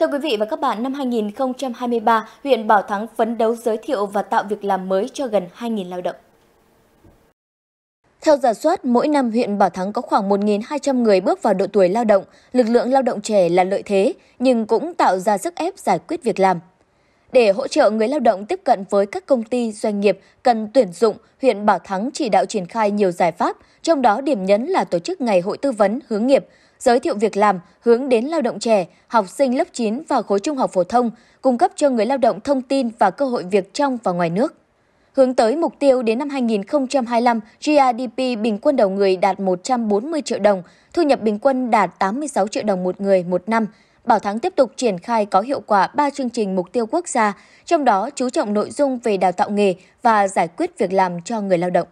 Thưa quý vị và các bạn, năm 2023, huyện Bảo Thắng phấn đấu giới thiệu và tạo việc làm mới cho gần 2.000 lao động. Theo giả soát, mỗi năm huyện Bảo Thắng có khoảng 1.200 người bước vào độ tuổi lao động. Lực lượng lao động trẻ là lợi thế, nhưng cũng tạo ra sức ép giải quyết việc làm. Để hỗ trợ người lao động tiếp cận với các công ty, doanh nghiệp cần tuyển dụng, huyện Bảo Thắng chỉ đạo triển khai nhiều giải pháp, trong đó điểm nhấn là tổ chức ngày hội tư vấn hướng nghiệp, giới thiệu việc làm hướng đến lao động trẻ, học sinh lớp 9 và khối trung học phổ thông, cung cấp cho người lao động thông tin và cơ hội việc trong và ngoài nước. Hướng tới mục tiêu đến năm 2025, GRDP bình quân đầu người đạt 140 triệu đồng, thu nhập bình quân đạt 86 triệu đồng một người một năm – Bảo Thắng tiếp tục triển khai có hiệu quả 3 chương trình mục tiêu quốc gia, trong đó chú trọng nội dung về đào tạo nghề và giải quyết việc làm cho người lao động.